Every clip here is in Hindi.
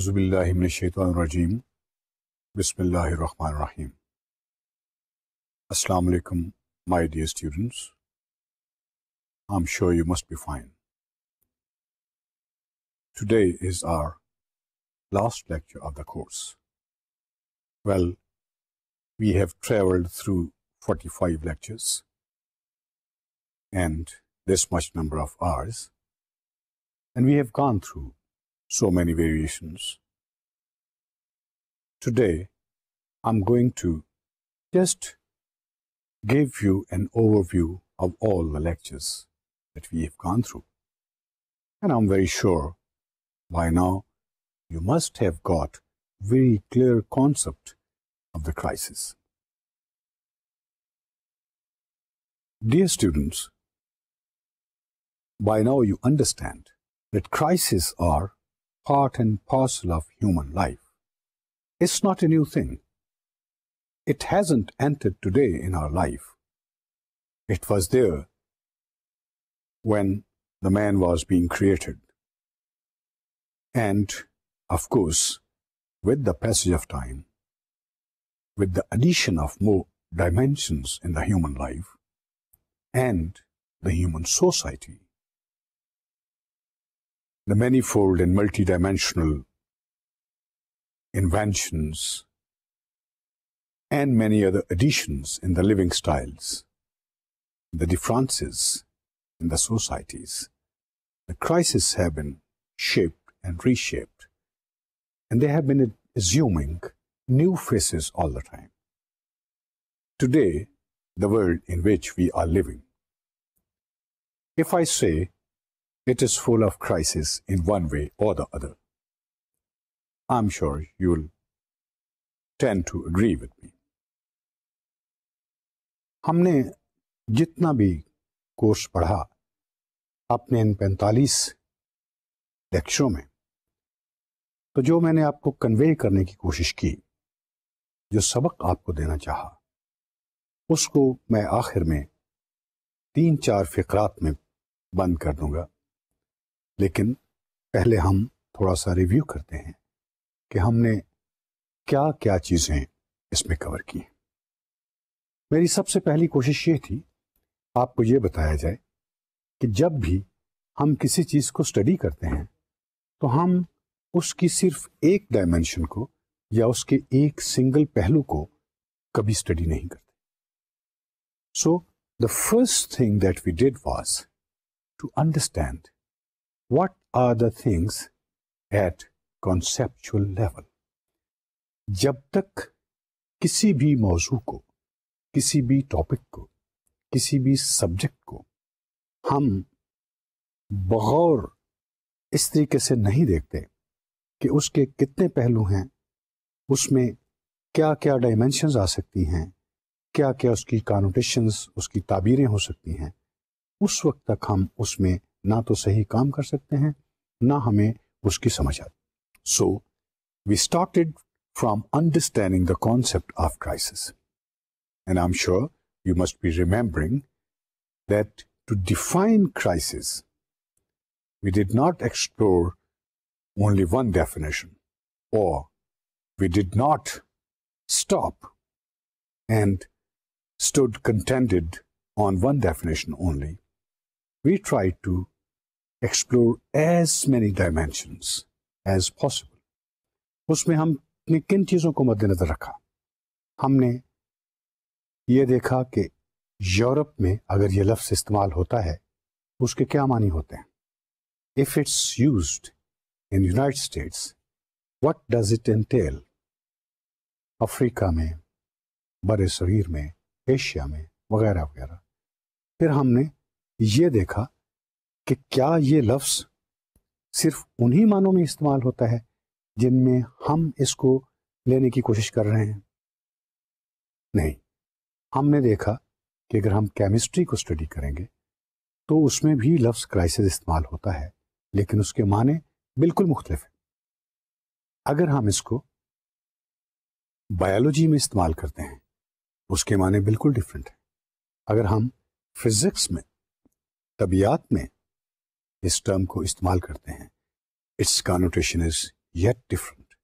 Euzubillahimineşşeytanirracim. Bismillahirrahmanirrahim. Assalamu alaikum, my dear students. I'm sure you must be fine. Today is our last lecture of the course. Well, we have traveled through 45 lectures and this much number of hours and we have gone through so many variations. Today, I'm going to just give you an overview of all the lectures that we have gone through. And I'm very sure by now you must have got very clear concept of the crisis. Dear students, by now you understand that crises are part and parcel of human life. It's not a new thing. It hasn't entered today in our life. It was there when the man was being created. And, of course, with the passage of time, with the addition of more dimensions in the human life and the human society, the manifold and multidimensional inventions and many other additions in the living styles, the differences in the societies. The crises have been shaped and reshaped, and they have been assuming new faces all the time. Today, the world in which we are living. If I say It is full of crisis in one way or the other. I'm sure you'll tend to agree with me. हमने जितना भी कोर्स पढ़ा अपने इन 45 लेक्चरों में तो जो मैंने आपको कन्वे करने की कोशिश की जो सबक आपको देना चाहा उसको मैं आखिर में तीन चार फिकरात में बंद कर दूंगा लेकिन पहले हम थोड़ा सा रिव्यू करते हैं कि हमने क्या क्या चीज़ें इसमें कवर की मेरी सबसे पहली कोशिश ये थी आपको ये बताया जाए कि जब भी हम किसी चीज़ को स्टडी करते हैं तो हम उसकी सिर्फ एक डायमेंशन को या उसके एक सिंगल पहलू को कभी स्टडी नहीं करते so the first thing that we did was to understand what are the things at conceptual level जब तक किसी भी मौजू को किसी भी टॉपिक को किसी भी सब्जेक्ट को हम बगौर इस तरीके से नहीं देखते कि उसके कितने पहलू हैं उसमें क्या क्या डायमेंशंस आ सकती हैं क्या क्या उसकी कानोटेशंस उसकी ताबीरें हो सकती हैं उस वक्त तक हम उसमें ना तो सही काम कर सकते हैं ना हमें उसकी समझ आती so we started from understanding the concept of crisis and I am sure you must be remembering that to define crisis we did not explore only one definition or we did not stop and stood contented on one definition only. We tried to explore as many dimension as possible उसमें हमने किन चीज़ों को मद्देनजर रखा हमने ये देखा कि यूरोप में अगर ये लफ्ज़ इस्तेमाल होता है उसके क्या मानी होते हैं if it's use in United States what does it entail Africa में बर सगीर में एशिया में वगैरह वगैरह फिर हमने ये देखा कि क्या ये लफ्ज़ सिर्फ उन्हीं मानों में इस्तेमाल होता है जिनमें हम इसको लेने की कोशिश कर रहे हैं नहीं हमने देखा कि अगर हम केमिस्ट्री को स्टडी करेंगे तो उसमें भी लफ्ज़ क्राइसिस इस्तेमाल होता है लेकिन उसके माने बिल्कुल मुख्तलिफ हैं अगर हम इसको बायोलॉजी में इस्तेमाल करते हैं उसके माने बिल्कुल डिफरेंट हैं अगर हम फिज़िक्स में तबियात में इस टर्म को इस्तेमाल करते हैं its connotation is yet different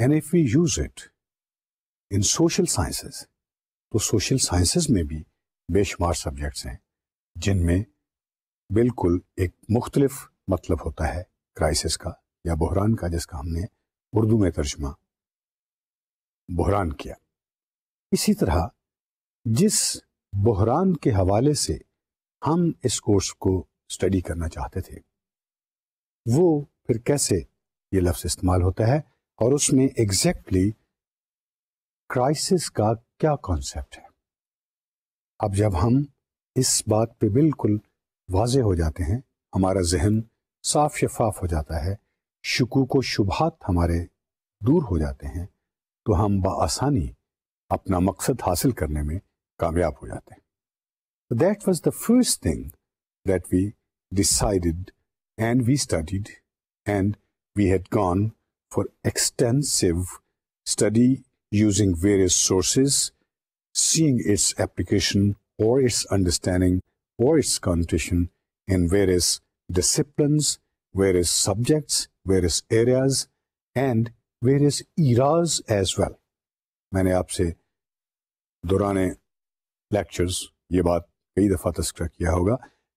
and if we use it in social sciences तो सोशल साइंसेस में भी बेशुमार सब्जेक्ट्स हैं जिनमें बिल्कुल एक मुख्तलिफ मतलब होता है क्राइसिस का या बहरान का जिसका हमने उर्दू में तर्जमा बहरान किया इसी तरह जिस बहरान के हवाले से हम इस कोर्स को स्टडी करना चाहते थे वो फिर कैसे ये लफ्ज़ इस्तेमाल होता है और उसमें एग्जैक्टली क्राइसिस का क्या कॉन्सेप्ट है अब जब हम इस बात पे बिल्कुल वाजे हो जाते हैं हमारा जहन साफ शफाफ हो जाता है शकूक व शुभात हमारे दूर हो जाते हैं तो हम बसानी अपना मकसद हासिल करने में कामयाब हो जाते हैं that was the first thing that we decided and we studied and we had gone for extensive study using various sources, seeing its application or its understanding or its connotation in various disciplines, various subjects, various areas, and various eras as well. मैंने आपसे दौरान लेक्चर्स ये बात कई दफ़ा तस्करा किया होगा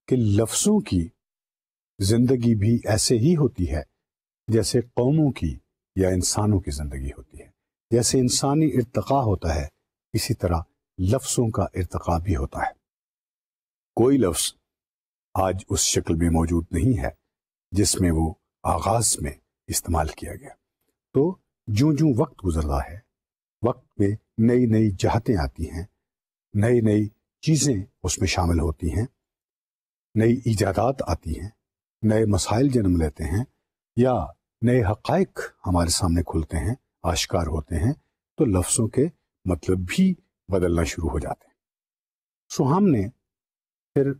कि लफ्ज़ों की जिंदगी भी ऐसे ही होती है जैसे कौमों की या इंसानों की ज़िंदगी होती है जैसे इंसानी इरतका होता है इसी तरह लफ्ज़ों का इरतका भी होता है कोई लफ्ज़ आज उस शक्ल में मौजूद नहीं है जिसमें वो आगाज़ में इस्तेमाल किया गया तो जो जो वक्त गुजरता है वक्त में नई नई जहतें आती हैं नई नई चीज़ें उसमें शामिल होती हैं नई ईजादात आती हैं नए मसाइल जन्म लेते हैं या नए हक़ हमारे सामने खुलते हैं आश्कार होते हैं तो लफ्ज़ों के मतलब भी बदलना शुरू हो जाते हैं सो हमने फिर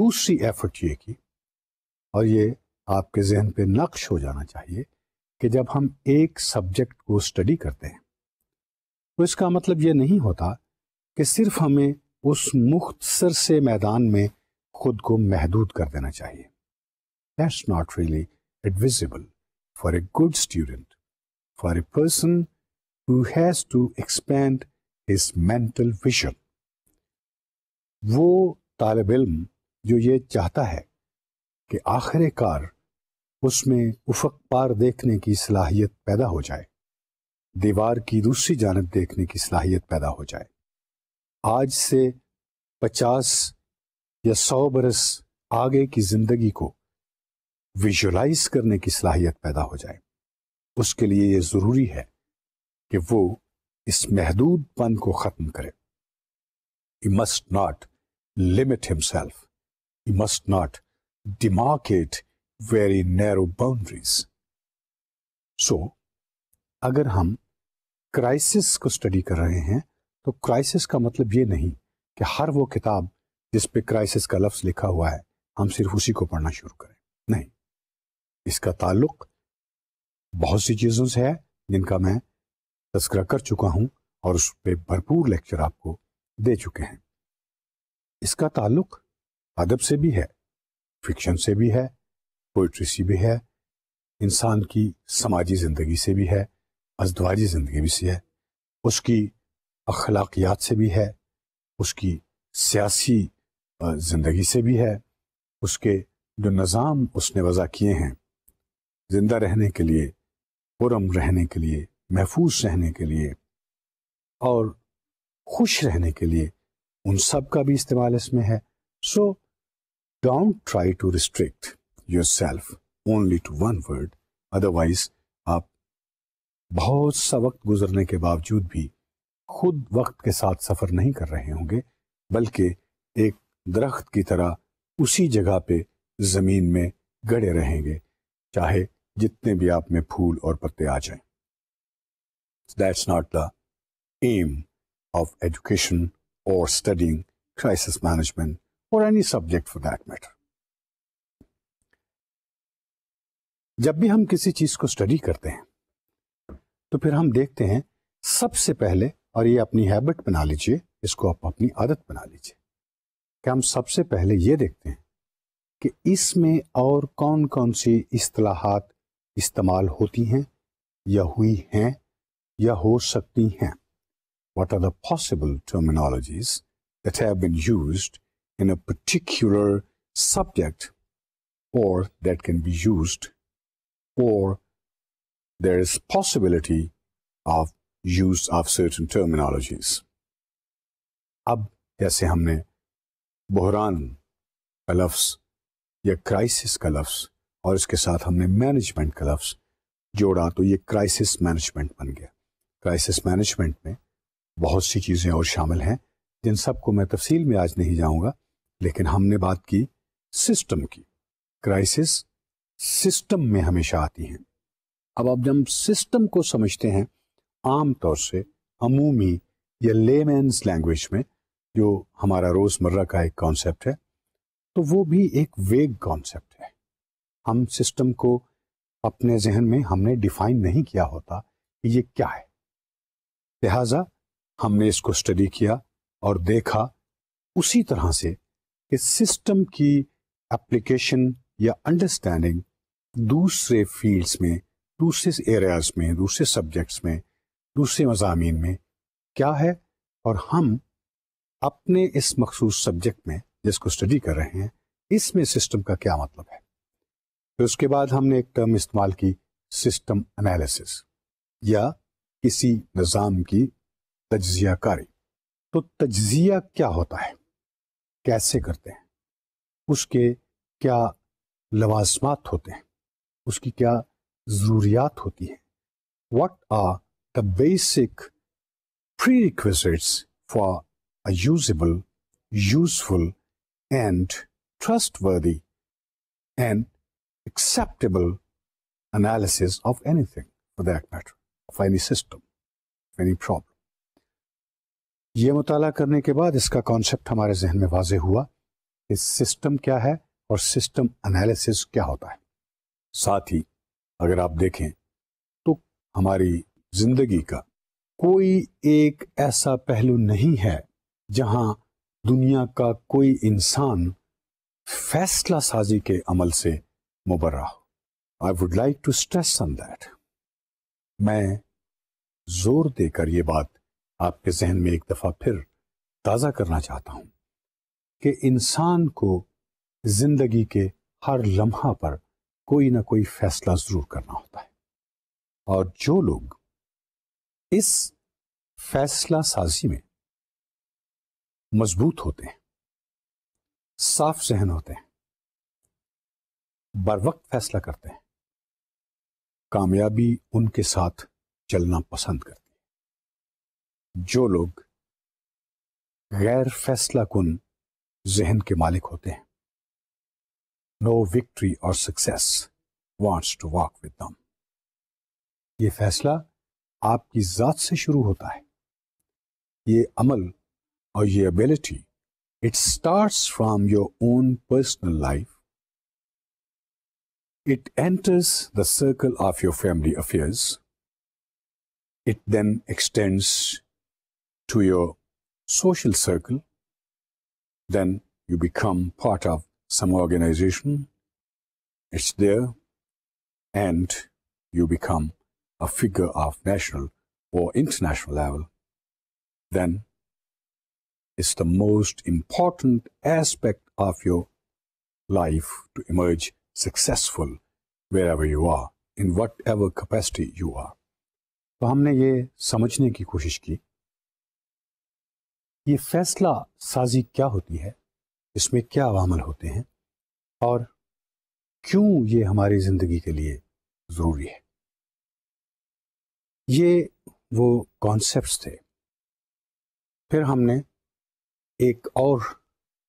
दूसरी एफर्ट ये की और ये आपके जहन पे नक्श हो जाना चाहिए कि जब हम एक सब्जेक्ट को स्टडी करते हैं तो इसका मतलब ये नहीं होता कि सिर्फ हमें उस मुख्तसर से मैदान में खुद को महदूद कर देना चाहिए that's not really advisable for a good student for a person who has to expand his mental vision वो तालब इम जो ये चाहता है कि आखिरकार उसमें उफक पार देखने की सलाहियत पैदा हो जाए दीवार की दूसरी जानब देखने की सलाहियत पैदा हो जाए आज से पचास या सौ बरस आगे की जिंदगी को विजुलाइज करने की सलाहियत पैदा हो जाए उसके लिए यह जरूरी है कि वो इस महदूद पन को खत्म करे he must not limit himself he must not demarcate very narrow boundaries so अगर हम क्राइसिस को स्टडी कर रहे हैं तो क्राइसिस का मतलब ये नहीं कि हर वो किताब जिस पे क्राइसिस का लफ्ज लिखा हुआ है हम सिर्फ उसी को पढ़ना शुरू करें नहीं इसका ताल्लुक बहुत सी चीज़ों से है जिनका मैं तस्करा कर चुका हूं और उस पर भरपूर लेक्चर आपको दे चुके हैं इसका ताल्लुक अदब से भी है फिक्शन से भी है पोइट्री से भी है इंसान की समाजी ज़िंदगी से भी है अजदवाजी ज़िंदगी भी से है उसकी अखलाकियात से भी है उसकी सियासी ज़िंदगी से भी है उसके जो निज़ाम उसने वज़ा किए हैं ज़िंदा रहने के लिए पुरम रहने के लिए महफूज रहने के लिए और खुश रहने के लिए उन सब का भी इस्तेमाल इसमें है so don't try to restrict yourself only to one word otherwise आप बहुत सा वक्त गुजरने के बावजूद भी खुद वक्त के साथ सफ़र नहीं कर रहे होंगे बल्कि एक दरख्त की तरह उसी जगह पे जमीन में गड़े रहेंगे चाहे जितने भी आप में फूल और पत्ते आ जाएं। That's not the aim of education और स्टडिंग क्राइसिस मैनेजमेंट और any subject for that matter जब भी हम किसी चीज को स्टडी करते हैं तो फिर हम देखते हैं सबसे पहले और ये अपनी हैबिट बना लीजिए इसको आप अपनी आदत बना लीजिए कि हम सबसे पहले ये देखते हैं कि इसमें और कौन कौन सी असलाहत इस्तेमाल होती हैं या हुई हैं या हो सकती हैं what are the possible terminologies that have been used in a particular subject or that can be used or there is possibility of use of certain terminologies. अब जैसे हमने बहरान का लफ्स या क्राइसिस का लफ्स और इसके साथ हमने मैनेजमेंट का लफ्स जोड़ा तो ये क्राइसिस मैनेजमेंट बन गया क्राइसिस मैनेजमेंट में बहुत सी चीज़ें और शामिल हैं जिन सब को मैं तफसील में आज नहीं जाऊंगा लेकिन हमने बात की सिस्टम की क्राइसिस सिस्टम में हमेशा आती हैं अब आप जब सिस्टम को समझते हैं आम तौर से अमूमी या लेमेंस लैंग्वेज में जो हमारा रोज़मर्रा का एक कॉन्सेप्ट है तो वो भी एक वेग कॉन्सेप्ट है हम सिस्टम को अपने जहन में हमने डिफाइन नहीं किया होता कि ये क्या है लिहाजा हमने इसको स्टडी किया और देखा उसी तरह से कि सिस्टम की एप्लीकेशन या अंडरस्टैंडिंग दूसरे फील्ड्स में दूसरे एरियाज में दूसरे सब्जेक्ट्स में दूसरे मजामी में क्या है और हम अपने इस मखसूस सब्जेक्ट में जिसको स्टडी कर रहे हैं इसमें सिस्टम का क्या मतलब है फिर तो उसके बाद हमने एक टर्म इस्तेमाल की सिस्टम एनालिसिस या किसी निज़ाम की तजियाकारी तो तजिया क्या होता है कैसे करते हैं उसके क्या लवाजमात होते हैं उसकी क्या ज़रूरियात होती हैं what are the basic prerequisite for are usable, useful, and trustworthy and acceptable analysis of anything for that matter, of any system, of any problem. ये मुताला करने के बाद इसका कॉन्सेप्ट हमारे जहन में वाज हुआ कि सिस्टम क्या है और सिस्टम एनालिसिस क्या होता है साथ ही अगर आप देखें तो हमारी जिंदगी का कोई एक ऐसा पहलू नहीं है जहां दुनिया का कोई इंसान फैसला साजी के अमल से मुबर्रा हो I would like to stress on that मैं जोर देकर यह बात आपके जहन में एक दफ़ा फिर ताज़ा करना चाहता हूं कि इंसान को जिंदगी के हर लम्हा पर कोई ना कोई फैसला ज़रूर करना होता है और जो लोग इस फैसला साजी में मजबूत होते हैं साफ सहन होते हैं बर वक्त फैसला करते हैं कामयाबी उनके साथ चलना पसंद करती है जो लोग गैर फैसला कुन जहन के मालिक होते हैं नो विक्ट्री और success wants to walk with them ये फैसला आपकी ज़ात से शुरू होता है ये अमल or your ability. It starts from your own personal life. It enters the circle of your family affairs. It then extends to your social circle. Then you become part of some organization. It's there and you become a figure of national or international level. Then is the most important aspect of your life to emerge successful wherever you are, in whatever capacity you are. तो हमने ये समझने की कोशिश की ये फैसला साजी क्या होती है इसमें क्या अवामल होते हैं और क्यों ये हमारी ज़िंदगी के लिए ज़रूरी है ये वो कॉन्सेप्ट्स थे फिर हमने एक और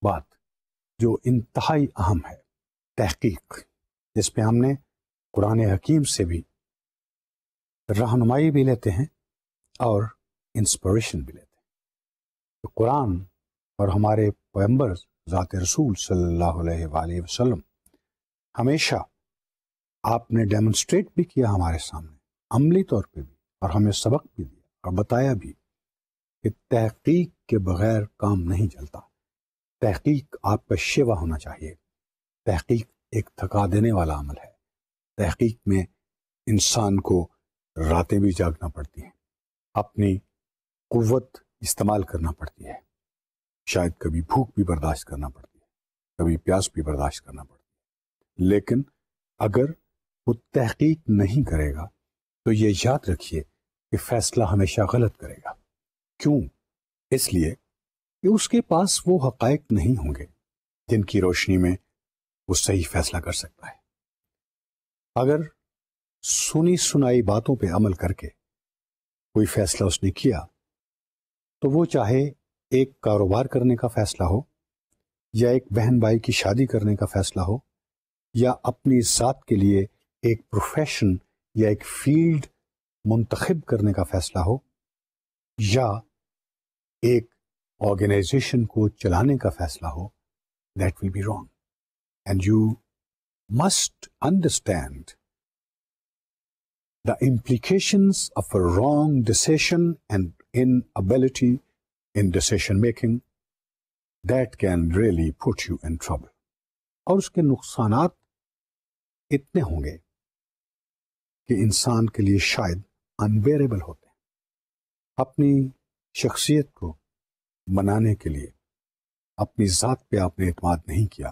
बात जो इंतहाई अहम है तहकीक जिस पे हमने कुरान हकीम से भी रहनुमाई भी लेते हैं और इंस्पिरेशन भी लेते हैं तो कुरान और हमारे पैम्बर ज़ात रसूल सल्लल्लाहु अलैहि वसल्लम हमेशा आपने डेमोन्स्ट्रेट भी किया हमारे सामने अमली तौर पे भी और हमें सबक भी दिया और बताया भी कि तहकीक के बगैर काम नहीं चलता तहकीक आपका शेवा होना चाहिए तहकीक एक थका देने वाला अमल है तहकीक में इंसान को रातें भी जागना पड़ती हैं अपनी कुत इस्तेमाल करना पड़ती है शायद कभी भूख भी बर्दाश्त करना पड़ती है कभी प्यास भी बर्दाश्त करना पड़ती है लेकिन अगर वो तहकीक नहीं करेगा तो ये याद रखिए कि फैसला हमेशा गलत करेगा क्यों इसलिए कि उसके पास वो हकायक नहीं होंगे जिनकी रोशनी में वो सही फैसला कर सकता है अगर सुनी सुनाई बातों पे अमल करके कोई फैसला उसने किया तो वो चाहे एक कारोबार करने का फैसला हो या एक बहन भाई की शादी करने का फैसला हो या अपनी ज़ात के लिए एक प्रोफेशन या एक फील्ड मुंतखब करने का फैसला हो या एक ऑर्गेनाइजेशन को चलाने का फैसला हो that will be wrong and you must understand the implications of a wrong decision and inability in decision making that can really put you in trouble. और उसके नुकसान इतने होंगे कि इंसान के लिए शायद अनबेरेबल होते अपनी शख्सियत को बनाने के लिए अपनी ज़ात पे आपने अतमाद नहीं किया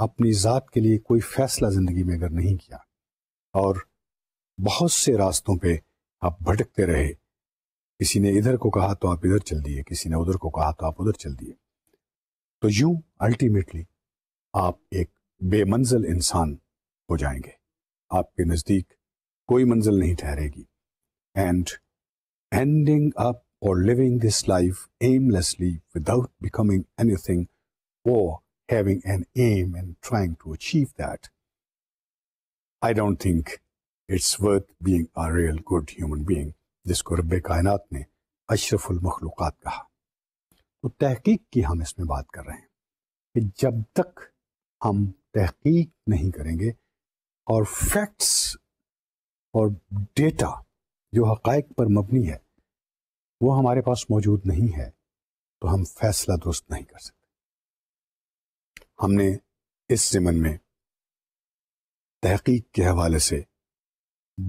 अपनी ज़ात के लिए कोई फैसला ज़िंदगी में अगर नहीं किया और बहुत से रास्तों पे आप भटकते रहे किसी ने इधर को कहा तो आप इधर चल दिए किसी ने उधर को कहा तो आप उधर चल दिए तो यूं अल्टीमेटली आप एक बेमंजिल इंसान हो जाएंगे आपके नज़दीक कोई मंजिल नहीं ठहरेगी and ending up or living this life aimlessly without becoming anything or having an aim and trying to achieve that, I don't think it's worth being a real good human being, जिसको Kainat ne ने अशरफुल मखलूक़ात कहा तो तहकीक की हम इसमें बात कर रहे हैं कि जब तक हम तहकीक नहीं करेंगे और फैक्ट्स और डेटा जो हक़ पर मबनी है वो हमारे पास मौजूद नहीं है तो हम फैसला दुरुस्त नहीं कर सकते हमने इस जमन में तहकीक के हवाले से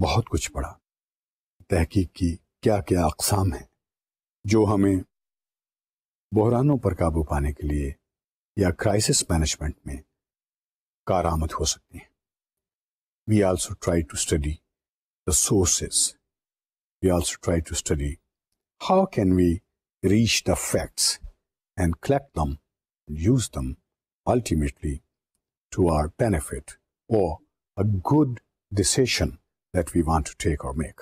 बहुत कुछ पढ़ा तहकीक की क्या क्या अकसाम है जो हमें बहरानों पर काबू पाने के लिए या क्राइसिस मैनेजमेंट में कार आमद हो सकती हैं we also try to study the sources we also try to study how can we reach the facts and collect them and use them ultimately to our benefit or a good decision that we want to take or make.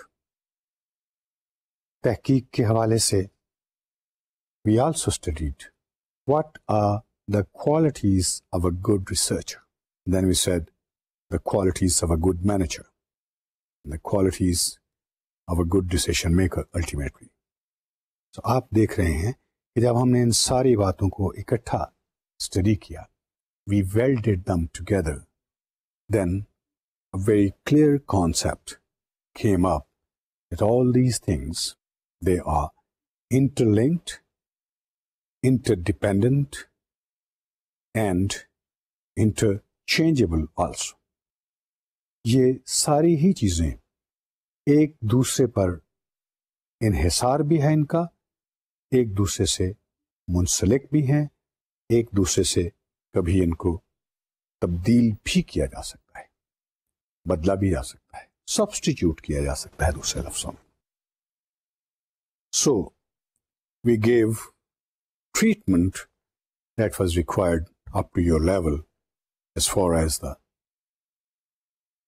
we also studied what are the qualities of a good researcher. Then we said the qualities of a good manager, the qualities of a good decision maker ultimately. So, आप देख रहे हैं कि जब हमने इन सारी बातों को we welded them together, then a very clear concept came up that all these things they are interlinked, interdependent, and interchangeable also. ये सारी ही चीजें एक दूसरे पर इनहिसार भी है इनका एक दूसरे से मुंसलिक भी हैं एक दूसरे से कभी इनको तब्दील भी किया जा सकता है बदला भी जा सकता है सब्सटीट्यूट किया जा सकता है दूसरे लफ्जों में so we gave treatment that was required up to your level as far as the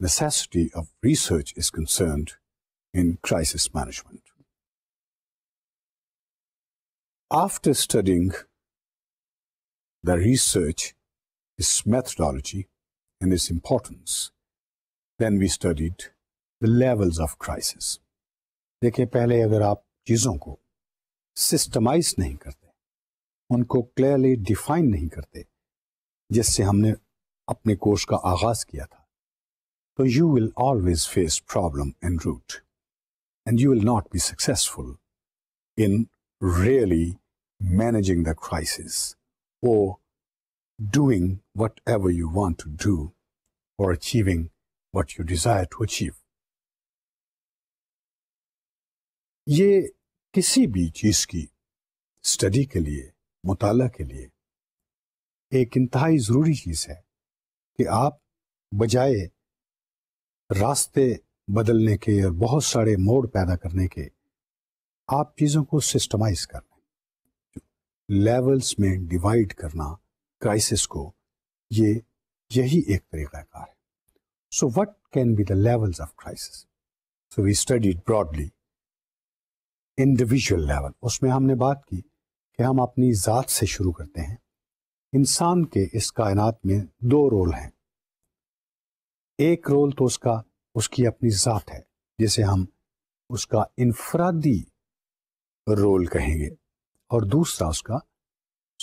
necessity of research is concerned in crisis management. After studying the research, its methodology, and its importance, then we studied the levels of crisis. देखिए पहले अगर आप चीज़ों को systemize नहीं करते उनको clearly define नहीं करते जिससे हमने अपने कोर्स का आगाज किया था तो you will always face problem and root and you will not be successful in really managing the crisis or doing whatever you want to do or achieving what you desire to achieve. ये किसी भी चीज़ की स्टडी के लिए मुताला के लिए एक इंतहाई ज़रूरी चीज़ है कि आप बजाय रास्ते बदलने के और बहुत सारे मोड पैदा करने के आप चीज़ों को सिस्टमाइज कर लेवल्स में डिवाइड करना क्राइसिस को ये यही एक तरीक़ाकार है so what can be the levels of crisis so we study broadly individual level उसमें हमने बात की कि हम अपनी ज़ात से शुरू करते हैं इंसान के इस कायनात में दो रोल हैं एक रोल तो उसका उसकी अपनी ज़ात है जिसे हम उसका इनफरादी रोल कहेंगे और दूसरा उसका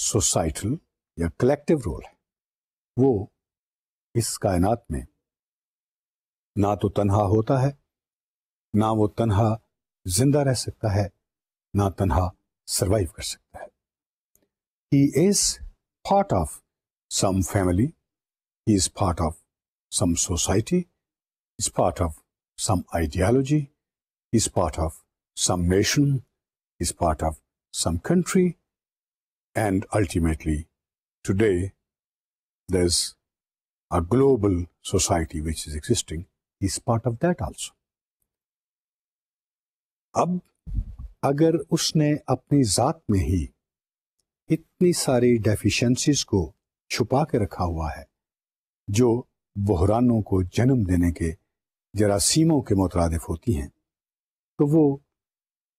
सोसाइटल या कलेक्टिव रोल है वो इस कायनात में ना तो तनहा होता है ना वो तन्हा जिंदा रह सकता है ना तनहा सरवाइव कर सकता है he is part of some family he is part of some society is part of some ideology, is part of some nation, is part of some country, and ultimately today there's a global society which is existing is part of that also. अब अगर उसने अपनी जात में ही इतनी सारी डेफिशिएंसीज को छुपा के रखा हुआ है जो बहरानों को जन्म देने के जरासीमों के मुतरद होती हैं तो वो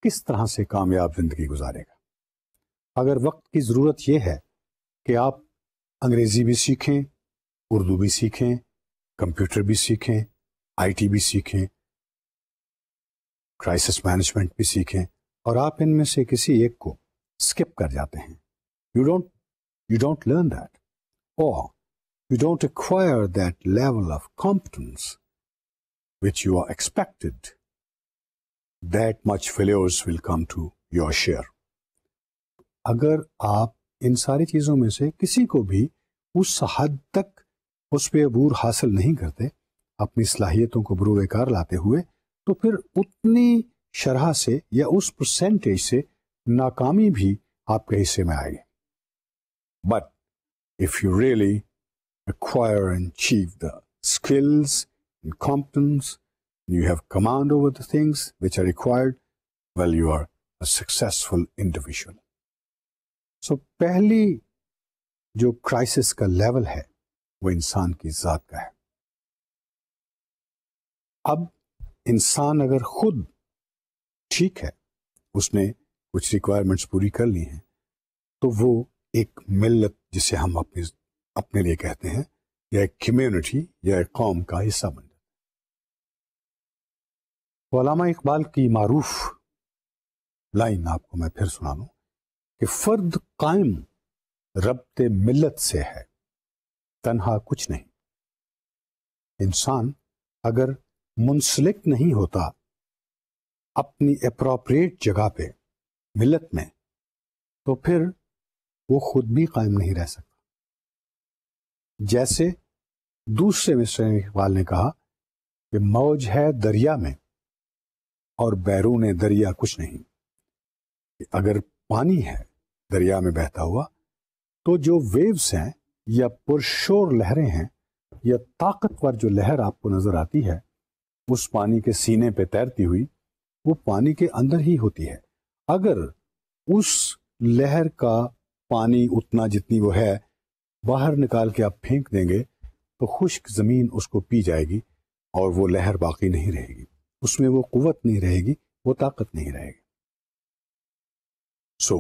किस तरह से कामयाब ज़िंदगी गुजारेगा अगर वक्त की ज़रूरत यह है कि आप अंग्रेज़ी भी सीखें उर्दू भी सीखें कंप्यूटर भी सीखें आईटी भी सीखें क्राइसिस मैनेजमेंट भी सीखें और आप इनमें से किसी एक को स्किप कर जाते हैं you don't you don't learn that और you don't acquire that level of competence which you are expected, that much failures will come to your share. अगर आप इन सारी चीज़ों में से किसी को भी उस हद तक उस पर अबूर हासिल नहीं करते अपनी सलाहियतों को बरूकार लाते हुए तो फिर उतनी शरह से या उस परसेंटेज से नाकामी भी आपके हिस्से में आएगी but if you really require and achieve the skills and competence, you have command over the things which are required, well, you are a successful individual. So, पहली जो क्राइसिस का लेवल है वो इंसान की जात का है अब इंसान अगर खुद ठीक है उसने कुछ रिक्वायरमेंट्स पूरी कर ली हैं तो वो एक मिलत जिसे हम अपने अपने लिए कहते हैं या एक कम्युनिटी या एक कौम का हिस्सा बन वलामा इकबाल की मारूफ लाइन आपको मैं फिर सुना दूँ कि फ़र्द कायम रबत मिलत से है तनहा कुछ नहीं इंसान अगर मुंसलिक नहीं होता अपनी अप्रोप्रिएट जगह पे मिलत में तो फिर वो खुद भी कायम नहीं रह सकता जैसे दूसरे मिस्र इकबाल ने कहा कि मौज है दरिया में और बैरून दरिया कुछ नहीं अगर पानी है दरिया में बहता हुआ तो जो वेव्स हैं या पुरशोर लहरें हैं या ताकतवर जो लहर आपको नजर आती है उस पानी के सीने पे तैरती हुई वो पानी के अंदर ही होती है अगर उस लहर का पानी उतना जितनी वो है बाहर निकाल के आप फेंक देंगे तो खुश्क ज़मीन उसको पी जाएगी और वो लहर बाकी नहीं रहेगी उसमें वो कुवत नहीं रहेगी वो ताकत नहीं रहेगी सो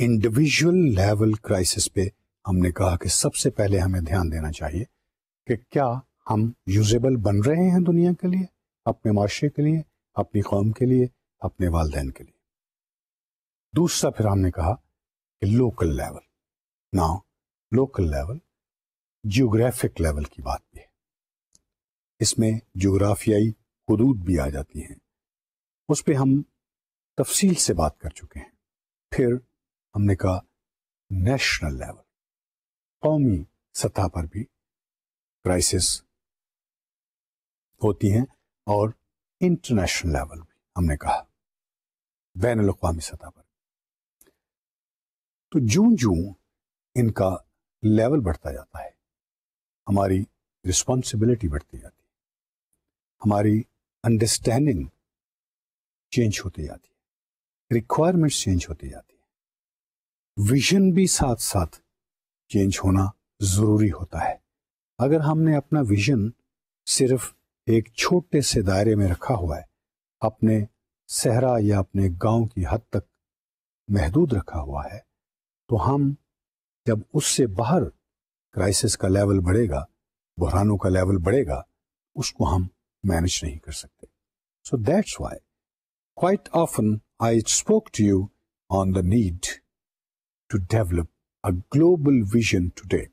इंडिविजुअल लेवल क्राइसिस पे हमने कहा कि सबसे पहले हमें ध्यान देना चाहिए कि क्या हम यूजेबल बन रहे हैं दुनिया के लिए अपने माशरे के लिए अपनी कौम के लिए अपने वालदेन के लिए दूसरा फिर हमने कहा कि लोकल लेवल ना लोकल लेवल जियोग्राफिक लेवल की बात भी है इसमें जोग्राफियाई हदूद भी आ जाती हैं उस पर हम तफसील से बात कर चुके हैं फिर हमने कहा नेशनल लेवल कौमी सतह पर भी क्राइसिस होती हैं और इंटरनेशनल लेवल भी हमने कहा बैन अवी सतह पर तो जूं जूं इनका लेवल बढ़ता जाता है हमारी रिस्पॉन्सिबिलिटी बढ़ती जाती है हमारी अंडरस्टैंडिंग चेंज होती जाती है रिक्वायरमेंट्स चेंज होती जाती है विजन भी साथ साथ चेंज होना ज़रूरी होता है अगर हमने अपना विजन सिर्फ एक छोटे से दायरे में रखा हुआ है अपने सहरा या अपने गांव की हद तक महदूद रखा हुआ है तो हम जब उससे बाहर क्राइसिस का लेवल बढ़ेगा बहरानों का लेवल बढ़ेगा उसको हम मैनेज नहीं कर सकते so that's why quite often I spoke to you on the need to develop a global vision today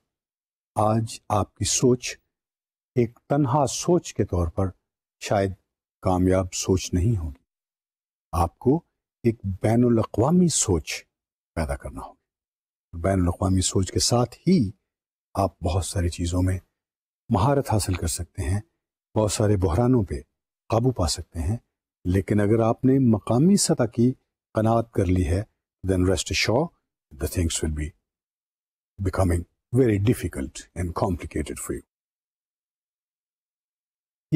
आज आपकी सोच एक तनहा सोच के तौर पर शायद कामयाब सोच नहीं होगी आपको एक बैन अवी सोच पैदा करना होगी बैन अवी सोच के साथ ही आप बहुत सारी चीज़ों में महारत हासिल कर सकते हैं बहुत सारे बहरानों पे काबू पा सकते हैं लेकिन अगर आपने मकामी सतह की कनात कर ली है then rest sure the things will be becoming very difficult and complicated for you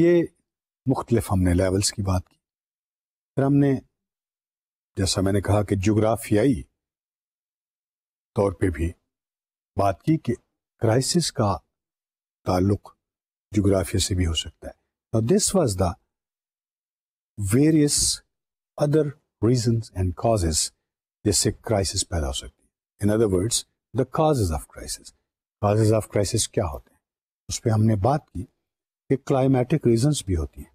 ये मुख्तलिफ हमने लेवल्स की बात की फिर हमने जैसा मैंने कहा कि जोग्राफियाई तौर पे भी बात की कि क्राइसिस का ताल्लुक जोग्राफिया से भी हो सकता है this was the various other reason and causes जिससे क्राइसिस पैदा हो सकती है in other words the causes of crisis causes of crisis क्या होते हैं उस पर हमने बात की कि क्लाइमेटिक रीजंस भी होती हैं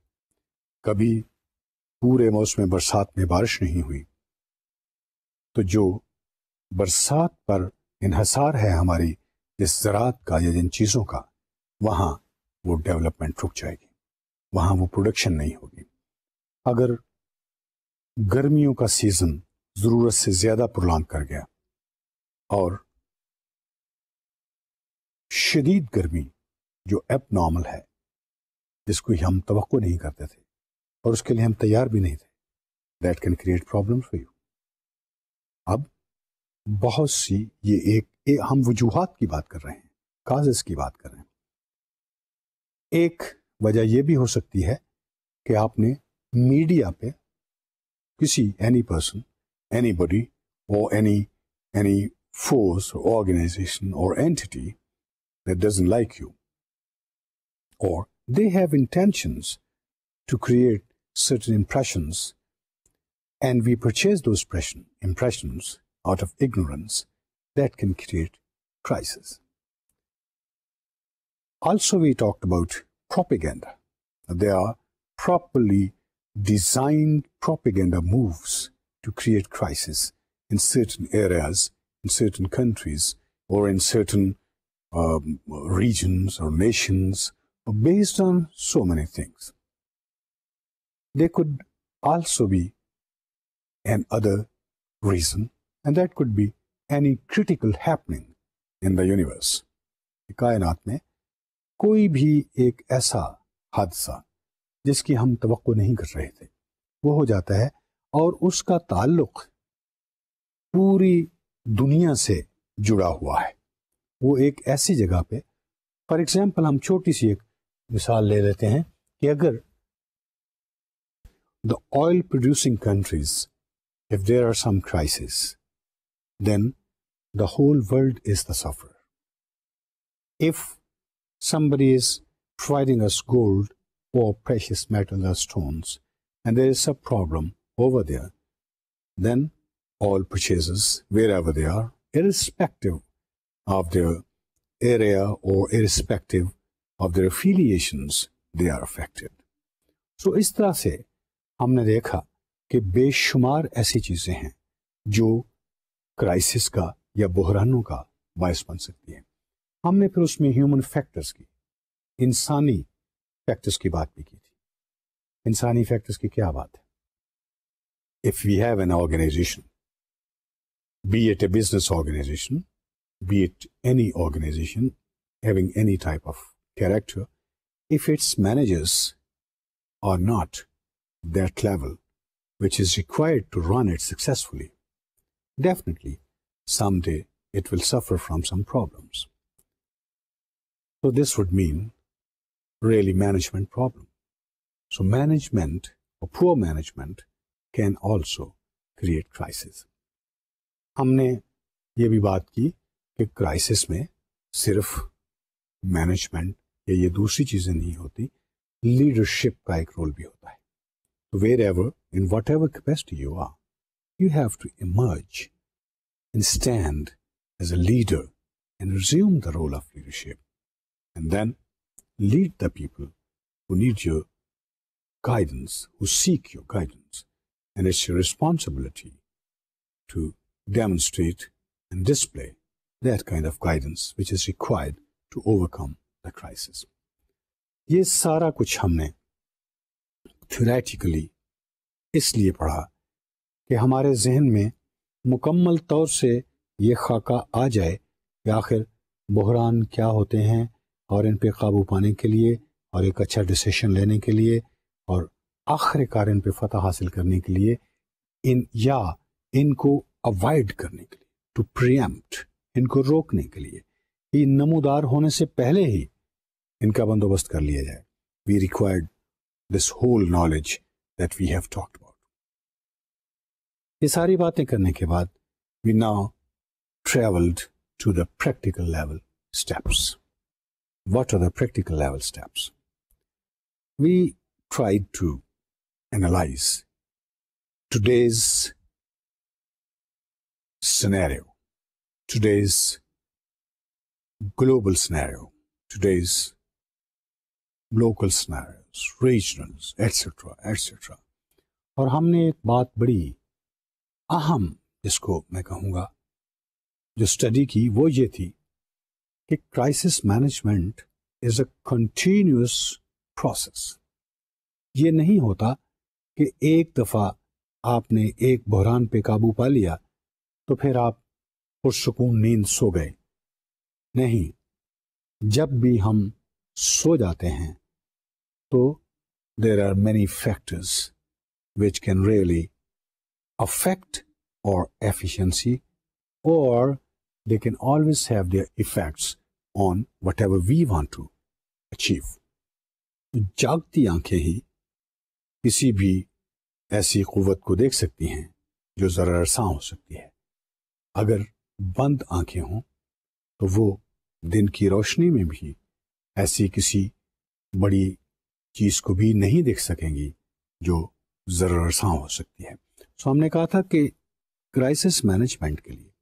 कभी पूरे मौसम बरसात में बारिश नहीं हुई तो जो बरसात पर इनहसार है हमारी जिस ज़रात का या जिन चीज़ों का वहाँ वो डेवलपमेंट रुक जाएगी वहां वो प्रोडक्शन नहीं होगी अगर गर्मियों का सीज़न ज़रूरत से ज़्यादा प्रोलांग कर गया और शदीद गर्मी जो एप नॉर्मल है जिसको हम तो नहीं करते थे और उसके लिए हम तैयार भी नहीं थे that can create problem for you अब बहुत सी ये एक ए, हम वजूहत की बात कर रहे हैं काजेस की बात कर रहे हैं एक वजह यह भी हो सकती है कि आपने मीडिया पे किसी एनी पर्सन एनी बडी और एनी एनी फोर्स ऑर्गेनाइजेशन और entity that doesn't like you or they have intentions to create certain impressions and we purchase those impression, impressions out of ignorance that can create crisis Also, we talked about propaganda. There are properly designed propaganda moves to create crisis in certain areas, in certain countries, or in certain um, regions or nations, based on so many things. There could also be an other reason, and that could be any critical happening in the universe. कायनात में कोई भी एक ऐसा हादसा जिसकी हम तो नहीं कर रहे थे वो हो जाता है और उसका ताल्लुक पूरी दुनिया से जुड़ा हुआ है वो एक ऐसी जगह पे फॉर एग्जाम्पल हम छोटी सी एक मिसाल ले लेते हैं कि अगर the oil producing countries if there are some crisis then the whole world is the suffer if somebody is providing us gold or precious metals or stones, and there is a problem over there, then all purchases, wherever they are, irrespective of their area or irrespective of their affiliations, they are affected. So so इस तरह से हमने देखा कि बेशुमार ऐसी चीजें हैं जो क्राइसिस का या बहरानों का बायस बन सकती हैं हमने फिर उसमें ह्यूमन फैक्टर्स की इंसानी फैक्टर्स की बात भी की थी इंसानी फैक्टर्स की क्या बात है if we have an organization be it a business organization be it any organization having any type of character if its managers are not that level which is required to run it successfully. Definitely, someday it will suffer from some problems. So this would mean really management problem. So management or poor management can also create crisis. हमने ये भी बात की कि crisis में सिर्फ management या ये leadership का एक role भी होता wherever in whatever capacity you are, you have to emerge and stand as a leader and resume the role of leadership. and then lead the people who need your guidance, who seek your guidance. And it's your responsibility to demonstrate and display that kind of guidance which is required to overcome the crisis. ये सारा कुछ हमने थ्योरेटिकली इसलिए पढ़ा कि हमारे जहन में मुकम्मल तौर से ये खाका आ जाए कि आखिर बहरान क्या होते हैं और इन पे काबू पाने के लिए और एक अच्छा डिसीशन लेने के लिए और आखिरकार इन पे फतह हासिल करने के लिए इन या इनको अवॉइड करने के लिए टू प्रियम्प्ट इनको रोकने के लिए ये नमोदार होने से पहले ही इनका बंदोबस्त कर लिया जाए we required this whole knowledge that we have talked about ये सारी बातें करने के बाद we now travelled to the practical level steps what are the practical level steps? We tried to analyze today's scenario, today's global scenario, today's local scenarios, regionals, etc., etc. और हमने एक बात बड़ी अहम जिसको मैं कहूँगा जो स्टडी की वो ये थी कि crisis management is a continuous process ये नहीं होता कि एक दफ़ा आपने एक बहरान पे काबू पा लिया तो फिर आप पुरसकून नींद सो गए नहीं जब भी हम सो जाते हैं तो there are many factors which can really affect और एफिशिएंसी और they can always have their effects on whatever we want to achieve. तो जागती आंखें ही किसी भी ऐसी कुवत को देख सकती हैं जो ज़रा रसा हो सकती है अगर बंद आंखें हों तो वो दिन की रोशनी में भी ऐसी किसी बड़ी चीज़ को भी नहीं देख सकेंगी जो ज़रा रसा हो सकती है सो हमने कहा था कि क्राइसिस मैनेजमेंट के लिए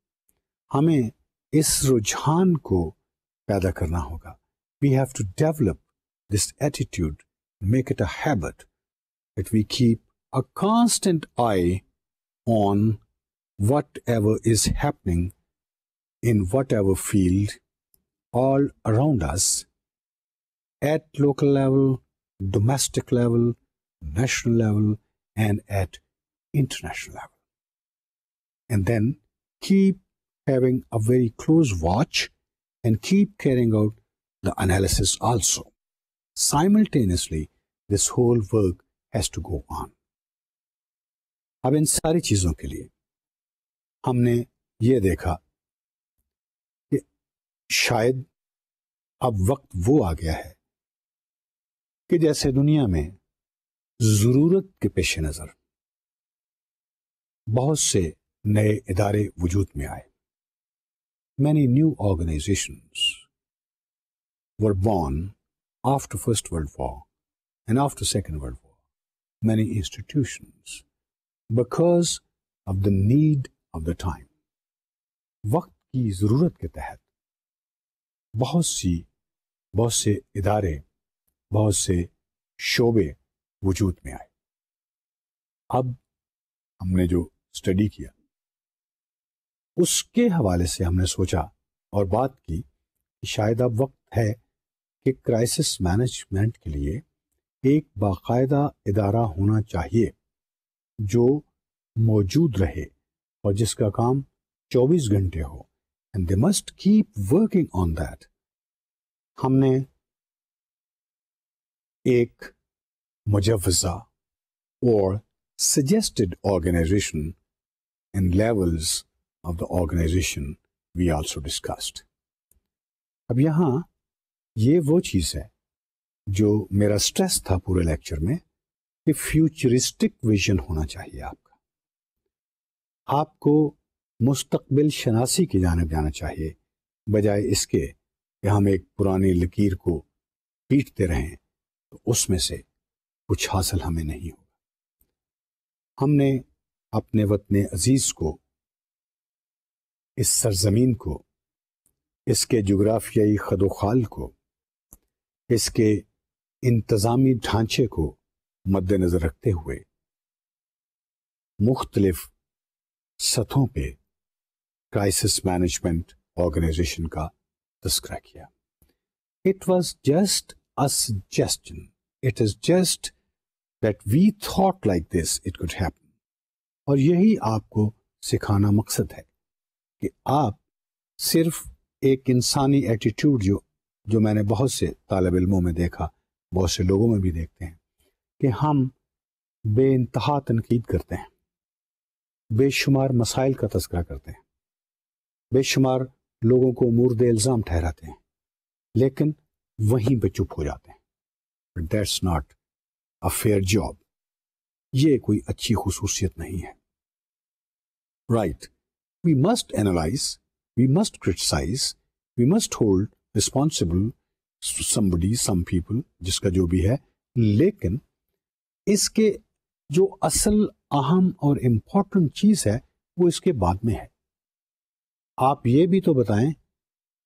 हमें इस रुझान को पैदा करना होगा we have to develop this attitude make it a habit that we keep a constant eye on whatever is happening in whatever field all around us at local level, domestic level, national level, and at international level. And then keep having a very close watch and keep carrying out the analysis also. Simultaneously, this whole work has to go on. अब इन सारी चीजों के लिए हमने ये देखा कि शायद अब वक्त वो आ गया है कि जैसे दुनिया में जरूरत के पेश नजर बहुत से नए इदारे वजूद में आए many new organizations were born after First World War and after Second World War, many institutions, because of the need of the time. वक्त की ज़रूरत के तहत बहुत सी बहुत से इदारे बहुत से शोबे वजूद में आए अब हमने जो study किया उसके हवाले से हमने सोचा और बात की कि शायद अब वक्त है कि क्राइसिस मैनेजमेंट के लिए एक बाकायदा इदारा होना चाहिए जो मौजूद रहे और जिसका काम 24 घंटे हो and they must keep working on that हमने एक मुजवजा और suggested organization in levels of the organization we also discussed. अब यहाँ ये वो चीज है जो मेरा स्ट्रेस था पूरे लेक्चर में कि फ्यूचरिस्टिक विजन होना चाहिए आपका आपको मुस्तकबिल शनासी की जानब जाना चाहिए बजाय इसके कि हम एक पुरानी लकीर को पीटते रहें तो उसमें से कुछ हासिल हमें नहीं होगा हमने अपने वतन अजीज को इस सरजमीन को इसके जोग्राफियाई खदोखाल को इसके इंतज़ामी ढांचे को मद्देनज़र रखते हुए मुख्तलिफ सतहों पे क्राइसिस मैनेजमेंट ऑर्गेनाइजेशन का तस्करा किया it was just a suggestion it is just that we thought like this it could happen और यही आपको सिखाना मकसद है कि आप सिर्फ एक इंसानी एटीट्यूड जो जो मैंने बहुत से तालब इलमों में देखा बहुत से लोगों में भी देखते हैं कि हम बे इंतहा तनकीद करते हैं बेशुमार मसाइल का तस्करा करते हैं बेशुमार लोगों को मुर्द इल्ज़ाम ठहराते हैं लेकिन वहीं पर चुप हो जाते हैं that's not a fair job ये कोई अच्छी खसूसियत नहीं है right right. we must analyze, we must criticize, we must hold responsible somebody, some people, जिसका जो भी है लेकिन इसके जो असल अहम और इम्पोर्टेंट चीज है वो इसके बाद में है आप ये भी तो बताएं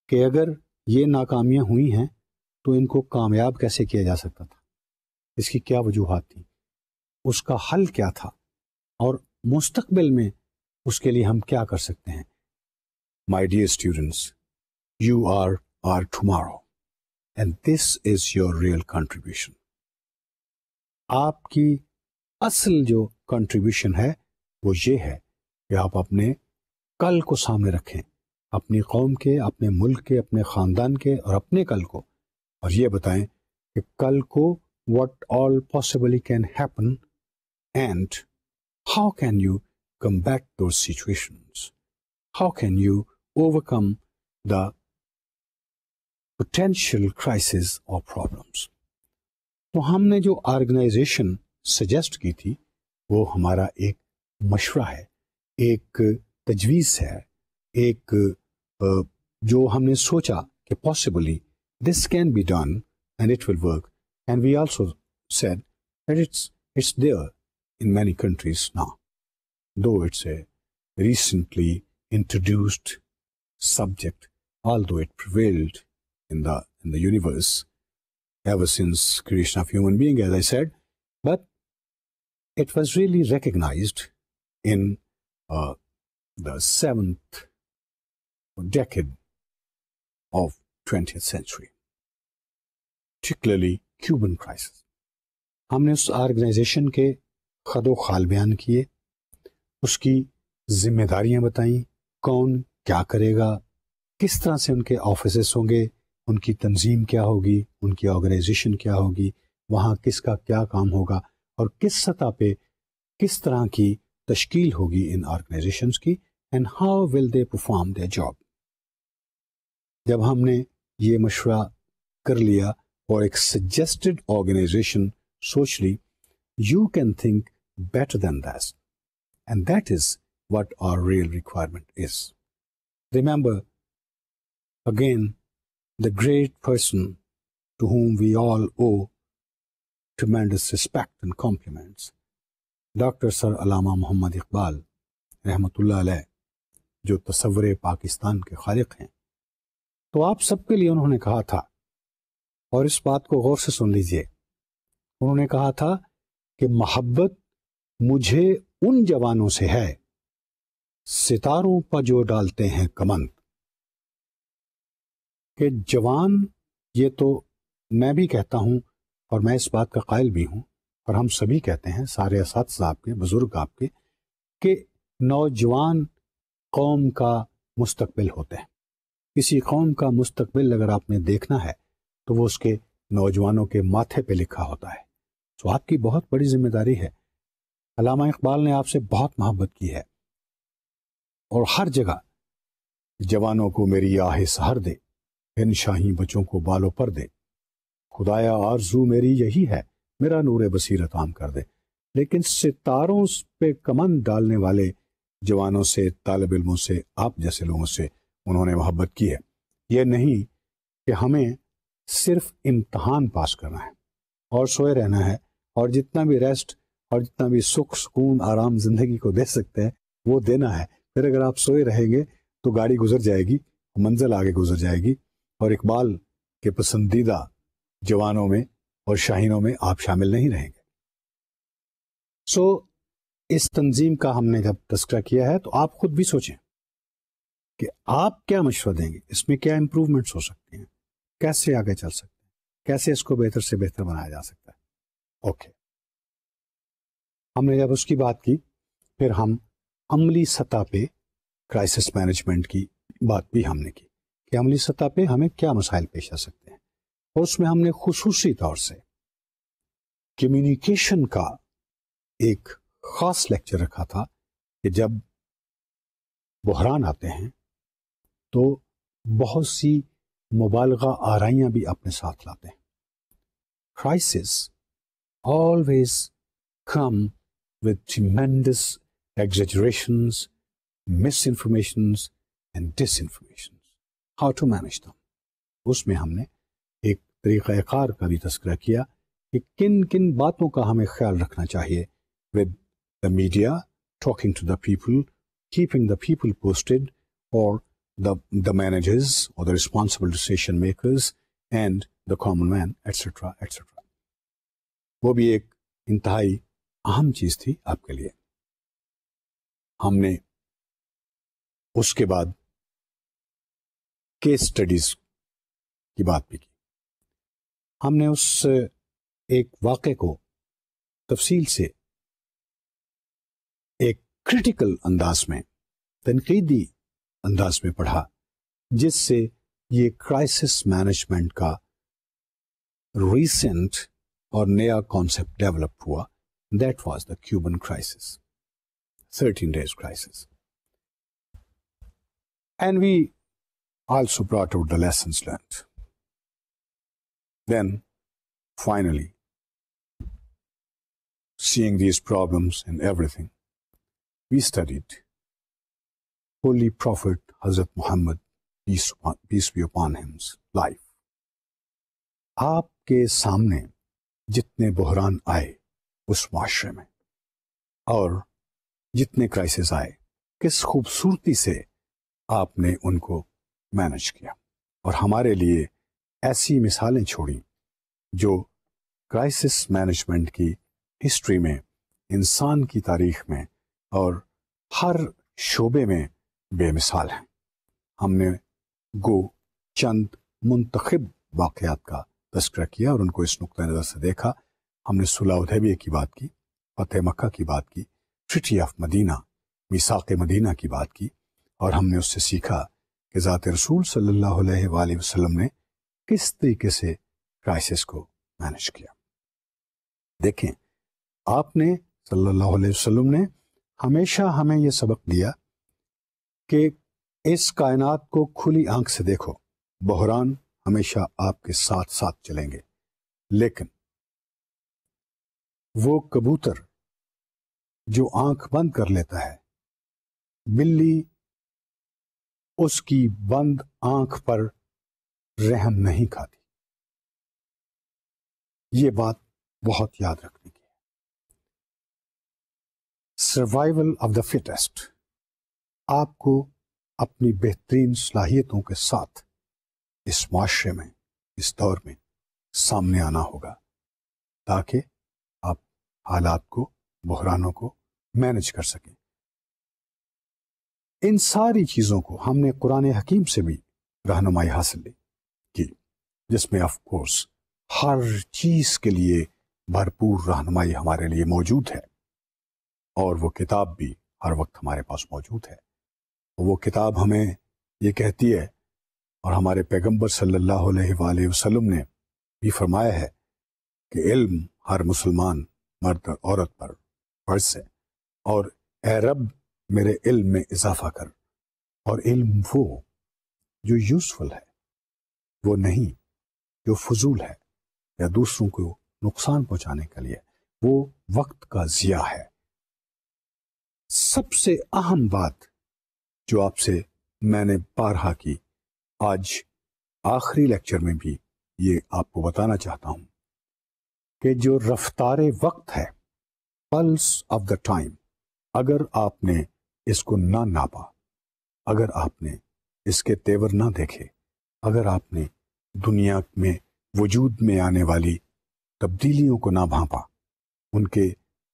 कि अगर ये नाकामियां हुई हैं तो इनको कामयाब कैसे किया जा सकता था इसकी क्या वजूहत थी उसका हल क्या था और मुस्तबिल में उसके लिए हम क्या कर सकते हैं my dear students you are are tomorrow and this is your real contribution आपकी असल जो कंट्रीब्यूशन है वो ये है कि आप अपने कल को सामने रखें अपनी कौम के अपने मुल्क के अपने ख़ानदान के और अपने कल को और ये बताएं कि कल को what all possibly can happen and how can you combat those situations? How can you overcome the potential crisis or problems? तो हमने जो ऑर्गेनाइजेशन सजेस्ट की थी वो हमारा एक मशवरा है एक तजवीज़ है एक जो हमने सोचा कि possibly this can be done and it will work and we also said that it's it's there in many countries now though it's a recently introduced subject, although it prevailed in the, in the universe ever since creation of human being, as I said, but it was really recognized in uh, the seventh decade of 20th century, particularly Cuban crisis. हमने उस ऑर्गेनाइजेशन के खदो खाल बयान किए उसकी जिम्मेदारियां बताई कौन क्या करेगा किस तरह से उनके ऑफिस होंगे उनकी तंजीम क्या होगी उनकी ऑर्गेनाइजेशन क्या होगी वहाँ किसका क्या काम होगा और किस सतह पे किस तरह की तश्कील होगी इन ऑर्गेनाइजेशन की and how will they perform the job जब हमने ये मशवरा कर लिया और एक सजेस्टेड ऑर्गेनाइजेशन सोच ली you can think better than that And that is what our real requirement is. Remember, again, the great person to whom we all owe tremendous respect and compliments, Dr. Sir Alama Muhammad Iqbal, Rahmatullah Mohammad جو تصور پاکستان کے خالق ہیں تو آپ سب کے لیے انہوں نے کہا تھا اور اس بات کو غور سے سن لیجئے انہوں نے کہا تھا کہ محبت مجھے उन जवानों से है सितारों पर जो डालते हैं कमंत के जवान ये तो मैं भी कहता हूं और मैं इस बात का कायल भी हूं और हम सभी कहते हैं सारे इस आपके बुजुर्ग आपके कि नौजवान कौम का मुस्तकबिल होते हैं किसी कौम का मुस्तकबिल अगर आपने देखना है तो वो उसके नौजवानों के माथे पे लिखा होता है तो आपकी बहुत बड़ी जिम्मेदारी है अलामा इकबाल ने आपसे बहुत मोहब्बत की है और हर जगह जवानों को मेरी आह सहर दे इन शाही बच्चों को बालों पर दे खुदाया आरजू मेरी यही है मेरा नूर बसीरत आम कर दे लेकिन सितारों पे कमन डालने वाले जवानों से तालब इलमों से आप जैसे लोगों से उन्होंने मोहब्बत की है यह नहीं कि हमें सिर्फ इम्तहान पास करना है और सोए रहना है और जितना भी रेस्ट और जितना भी सुख सुकून आराम जिंदगी को दे सकते हैं वो देना है फिर अगर आप सोए रहेंगे तो गाड़ी गुजर जाएगी मंजिल आगे गुजर जाएगी और इकबाल के पसंदीदा जवानों में और शाहीनों में आप शामिल नहीं रहेंगे सो so, इस तंजीम का हमने जब तस्करा किया है तो आप खुद भी सोचें कि आप क्या मशवरा देंगे इसमें क्या इम्प्रूवमेंट्स हो सकते हैं कैसे आगे चल सकते हैं कैसे इसको बेहतर से बेहतर बनाया जा सकता है ओके okay. हमने जब उसकी बात की फिर हम अमली सतह पे क्राइसिस मैनेजमेंट की बात भी हमने की कि अमली सतह पे हमें क्या मसाइल पेश आ सकते हैं और उसमें हमने खसूसी तौर से कम्युनिकेशन का एक खास लेक्चर रखा था कि जब बहरान आते हैं तो बहुत सी मुबालगा आरइयाँ भी अपने साथ लाते हैं crisis always come with tremendous exaggerations, misinformations and disinformation how to manage them उसमें हमने एक तरीक़ार का भी तस्करा किया कि किन किन बातों का हमें ख्याल रखना चाहिए with the media talking to the people keeping the people posted और the, the managers or the responsible decision makers and the common man, etc., etc. वो भी एक इंतहाई अहम चीज थी आपके लिए हमने उसके बाद केस स्टडीज की बात भी की हमने उस एक वाक़े को तफसील से एक क्रिटिकल अंदाज में तनकीदी अंदाज में पढ़ा जिससे ये क्राइसिस मैनेजमेंट का रीसेंट और नया कॉन्सेप्ट डेवलप हुआ That was the Cuban crisis, 13 days crisis. And we also brought out the lessons learned. Then, finally, seeing these problems and everything, we studied Holy Prophet Hazrat Muhammad, peace, peace be upon him's life. आपके सामने जितने बहरान आए उस माशरे में और जितने क्राइसिस आए किस खूबसूरती से आपने उनको मैनेज किया और हमारे लिए ऐसी मिसालें छोड़ी जो क्राइसिस मैनेजमेंट की हिस्ट्री में इंसान की तारीख में और हर शोबे में बेमिसाल हैं हमने गो चंद मुंतखब वाक़ात का तस्करा किया और उनको इस नुक़ नज़र से देखा हमने सुलह उदैबिया की बात की फतेह मक्का की बात की ट्रिटी ऑफ मदीना मिसाक मदीना की बात की और हमने उससे सीखा कि ज़ात रसूल सल्लल्लाहु अलैहि ने किस तरीके से क्राइसिस को मैनेज किया देखें आपने सल्लल्लाहु अलैहि वसल्लम ने हमेशा हमें यह सबक दिया कि इस कायनात को खुली आंख से देखो बहरान हमेशा आपके साथ साथ चलेंगे लेकिन वो कबूतर जो आंख बंद कर लेता है बिल्ली उसकी बंद आंख पर रहम नहीं खाती ये बात बहुत याद रखने की है सर्वाइवल ऑफ द फिटेस्ट आपको अपनी बेहतरीन सलाहियतों के साथ इस माशरे में इस दौर में सामने आना होगा ताकि हालात को बहरानों को मैनेज कर सकें इन सारी चीज़ों को हमने कुरान हकीम से भी रहनुमाई हासिल ली की जिसमें ऑफ कोर्स हर चीज़ के लिए भरपूर रहनुमाई हमारे लिए मौजूद है और वो किताब भी हर वक्त हमारे पास मौजूद है वो किताब हमें ये कहती है और हमारे पैगंबर सल्लल्लाहु अलैहि वसल्लम ने भी फरमाया है कि इल्म हर मुसलमान मर्द और औरत पर फर्ज है और ए रब मेरे इल्म में इजाफा कर और इल्म वो जो यूजफुल है वो नहीं जो फजूल है या दूसरों को नुकसान पहुंचाने के लिए वो वक्त का जिया है सबसे अहम बात जो आपसे मैंने बारहा की आज आखिरी लेक्चर में भी ये आपको बताना चाहता हूं कि जो रफ्तार वक्त है पल्स ऑफ द टाइम अगर आपने इसको ना नापा अगर आपने इसके तेवर ना देखे अगर आपने दुनिया में वजूद में आने वाली तब्दीलियों को ना भांपा उनके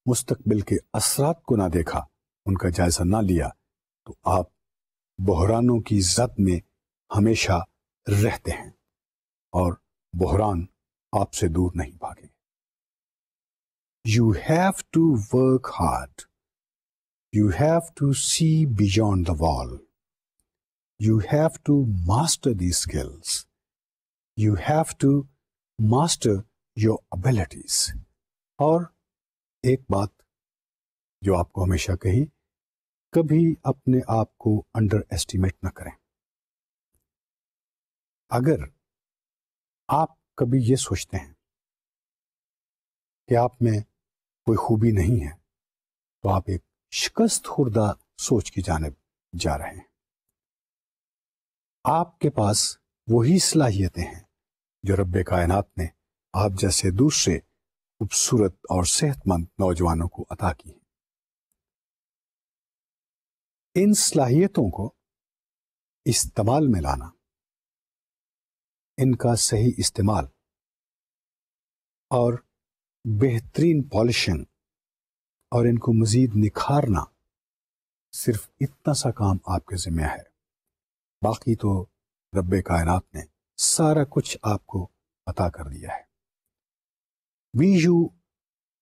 मुस्तकबिल के असरात को ना देखा उनका जायज़ा ना लिया तो आप बहरानों की जद में हमेशा रहते हैं और बहरान आपसे दूर नहीं भागें you have to work hard. You have to see beyond the wall. You have to master these skills. You have to master your abilities. और एक बात जो आपको हमेशा कही कभी अपने आप को अंडर एस्टिमेट ना करें अगर आप कभी ये सोचते हैं कि आप में कोई खूबी नहीं है तो आप एक शिकस्त खुर्दा सोच की जानब जा रहे हैं आपके पास वही सलाहियतें हैं जो रब कायनात ने आप जैसे दूसरे खूबसूरत और सेहतमंद नौजवानों को अदा की है इन सलाहियतों को इस्तेमाल में लाना इनका सही इस्तेमाल और बेहतरीन पॉलिशिंग और इनको मजीद निखारना सिर्फ इतना सा काम आपके ज़िम्मे है बाकी तो रब कायनात ने सारा कुछ आपको अता कर दिया है वी यू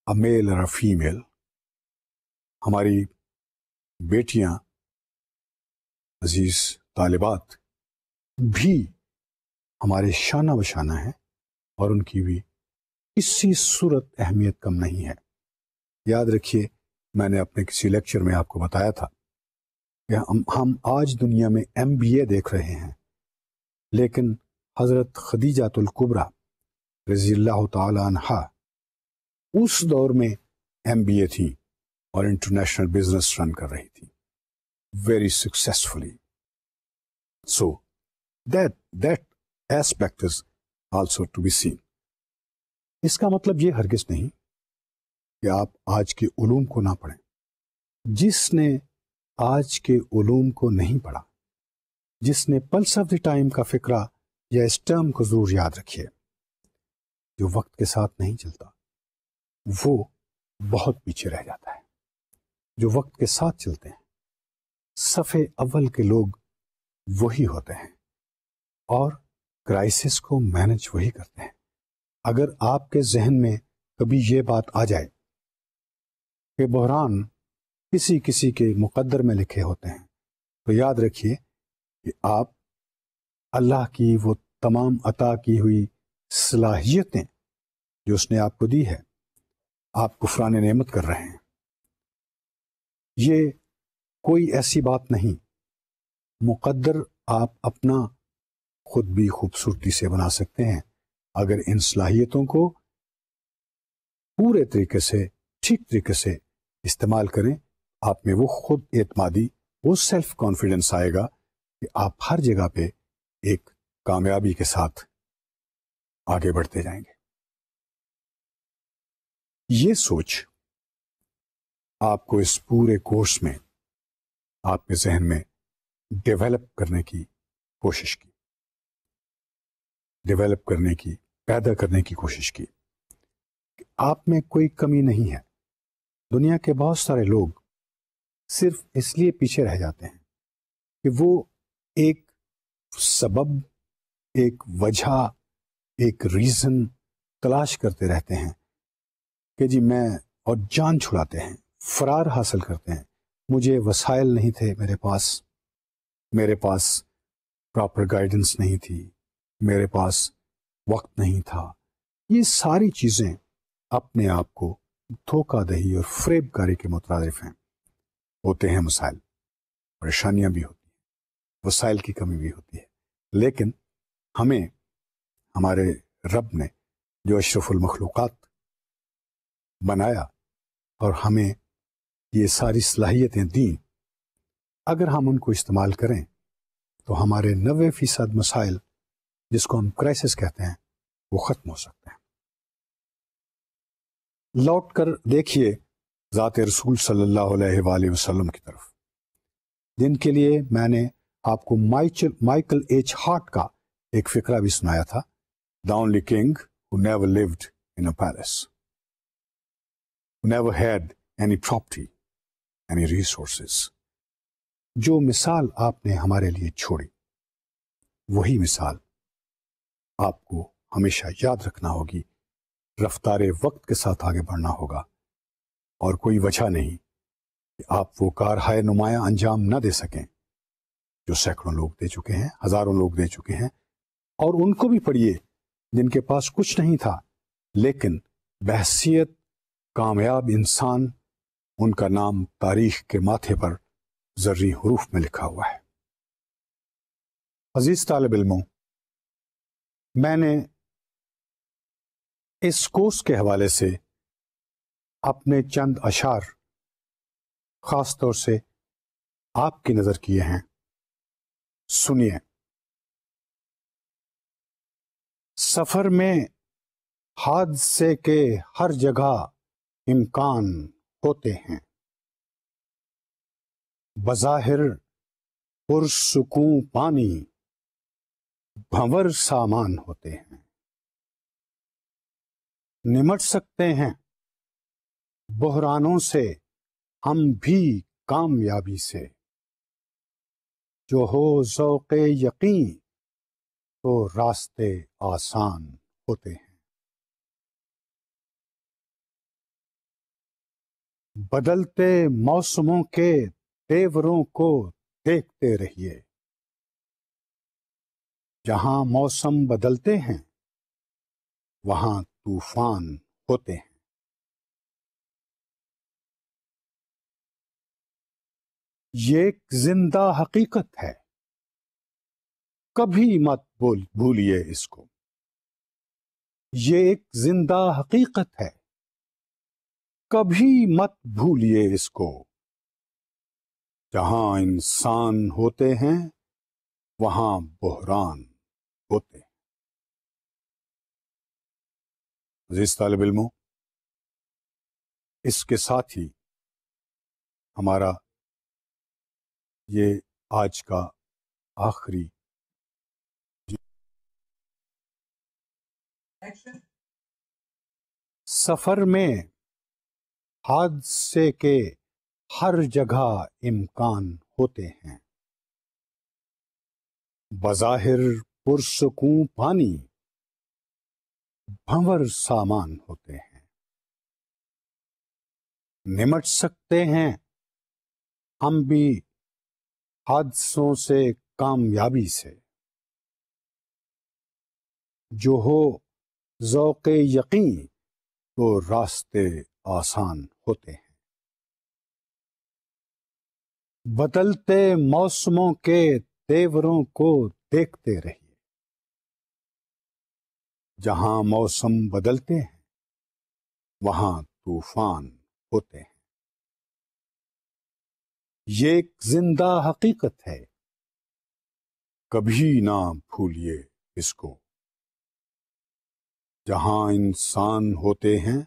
अ मेल और अ फीमेल हमारी बेटियां अजीज तालिबात भी हमारे शाना बशाना हैं और उनकी भी किसी सूरत अहमियत कम नहीं है याद रखिए मैंने अपने किसी लेक्चर में आपको बताया था कि हम हम आज दुनिया में एम देख रहे हैं लेकिन हज़रत खदीजातुल्कुबरा रजी अल्लाह तहा उस दौर में एम बी ए थी और इंटरनेशनल बिजनेस रन कर रही थी very successfully so that that aspect is also to be seen इसका मतलब ये हरगिज नहीं कि आप आज के उलूम को ना पढ़ें जिसने आज के उलूम को नहीं पढ़ा जिसने पल्स ऑफ द टाइम का फिक्रा या इस टर्म को जरूर याद रखिए जो वक्त के साथ नहीं चलता वो बहुत पीछे रह जाता है जो वक्त के साथ चलते हैं सफ़े अव्वल के लोग वही होते हैं और क्राइसिस को मैनेज वही करते हैं अगर आपके जहन में कभी ये बात आ जाए कि बहरान किसी किसी के मुकद्दर में लिखे होते हैं तो याद रखिए कि आप अल्लाह की वो तमाम अता की हुई सलाहियतें जो उसने आपको दी है आप कुफरान नेमत कर रहे हैं ये कोई ऐसी बात नहीं मुकद्दर आप अपना खुद भी खूबसूरती से बना सकते हैं अगर इन सलाहियतों को पूरे तरीके से ठीक तरीके से इस्तेमाल करें आप में वो खुद एतमादी वो सेल्फ कॉन्फिडेंस आएगा कि आप हर जगह पे एक कामयाबी के साथ आगे बढ़ते जाएंगे ये सोच आपको इस पूरे कोर्स में आपके जहन में डेवलप करने की कोशिश की डेवलप करने की पैदा करने की कोशिश की आप में कोई कमी नहीं है दुनिया के बहुत सारे लोग सिर्फ इसलिए पीछे रह जाते हैं कि वो एक सबब एक वजह एक रीज़न तलाश करते रहते हैं कि जी मैं और जान छुड़ाते हैं फरार हासिल करते हैं मुझे वसाइल नहीं थे मेरे पास मेरे पास प्रॉपर गाइडेंस नहीं थी मेरे पास वक्त नहीं था ये सारी चीज़ें अपने आप को धोखादही और फ्रेबकारी के मुतारफ हैं होते हैं मसाइल परेशानियां भी होती हैं वसाइल की कमी भी होती है लेकिन हमें हमारे रब ने जो अशरफुलमखलूक़ात बनाया और हमें ये सारी सलाहियतें दी अगर हम उनको इस्तेमाल करें तो हमारे नबे फ़ीसद मसाइल जिसको हम क्राइसिस कहते हैं वो ख़त्म हो सकते हैं लौट कर देखिए ज़ात रसूल सल्लल्लाहु अलैहि वसल्लम की तरफ जिनके लिए मैंने आपको माइचल माइकल एच हार्ट का एक फिक्रा भी सुनाया था the king never lived in a palace never had any property any resources जो मिसाल आपने हमारे लिए छोड़ी वही मिसाल आपको हमेशा याद रखना होगी रफ्तार वक्त के साथ आगे बढ़ना होगा और कोई वजह नहीं कि आप वो कार हाय नुमाया अंजाम ना दे सकें जो सैकड़ों लोग दे चुके हैं हजारों लोग दे चुके हैं और उनको भी पढ़िए जिनके पास कुछ नहीं था लेकिन बहसीत कामयाब इंसान उनका नाम तारीख के माथे पर जर्री हरूफ में लिखा हुआ है अजीज तालब इलमों मैंने इस कोर्स के हवाले से अपने चंद अशार ख़ास तौर से आपकी नज़र किए हैं सुनिए सफ़र में हादसे के हर जगह इम्कान होते हैं बज़ाहिर पुरसकूं पानी भंवर सामान होते हैं निमट सकते हैं बहरानों से हम भी कामयाबी से जो हो जौक यकीन तो रास्ते आसान होते हैं बदलते मौसमों के तेवरों को देखते रहिए जहां मौसम बदलते हैं वहां तूफान होते हैं ये एक जिंदा हकीकत है कभी मत बोल भूलिए इसको ये एक जिंदा हकीकत है कभी मत भूलिए इसको जहां इंसान होते हैं वहां बहरान अजीज तालब इलमों इसके साथ ही हमारा ये आज का आखिरी सफर में हादसे के हर जगह इम्कान होते हैं बज़ाहिर पुरसकूं पानी भंवर सामान होते हैं निमट सकते हैं हम भी हादसों से कामयाबी से जो हो जौक यकीन तो रास्ते आसान होते हैं बदलते मौसमों के तेवरों को देखते रहिए जहां मौसम बदलते हैं वहां तूफान होते हैं ये एक जिंदा हकीकत है कभी ना भूलिए इसको जहां इंसान होते हैं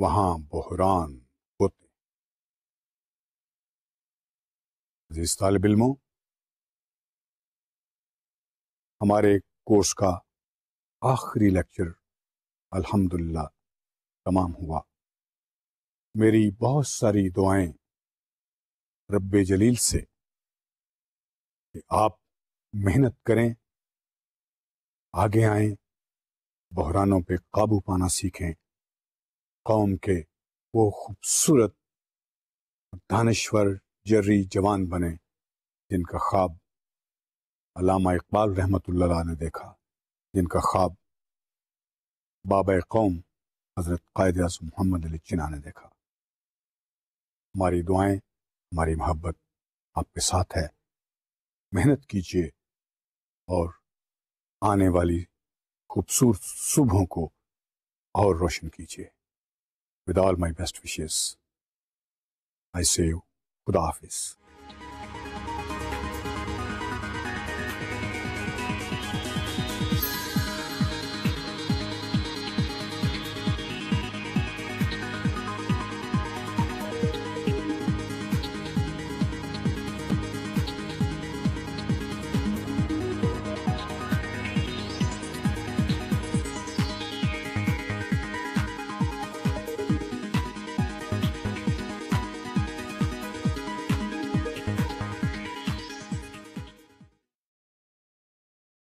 वहां बहरान होते हैं अजीज तालब इल्मों हमारे कोर्स का आखिरी लेक्चर अल्हम्दुलिल्लाह तमाम हुआ मेरी बहुत सारी दुआएं रब जलील से कि आप मेहनत करें आगे आएं बहरानों पे काबू पाना सीखें कौम के वो खूबसूरत दानश्वर जर्री जवान बने जिनका ख्वाब अलामा इकबाल रहमतुल्लाह ने देखा जिनका ख्वाब बाब कौम हज़रत कायद आजम मोहम्मद अली चिना ने देखा हमारी दुआएं हमारी मोहब्बत आपके साथ है मेहनत कीजिए और आने वाली खूबसूरत सुबहों को और रोशन कीजिए with all my best wishes I say खुदा हाफिज़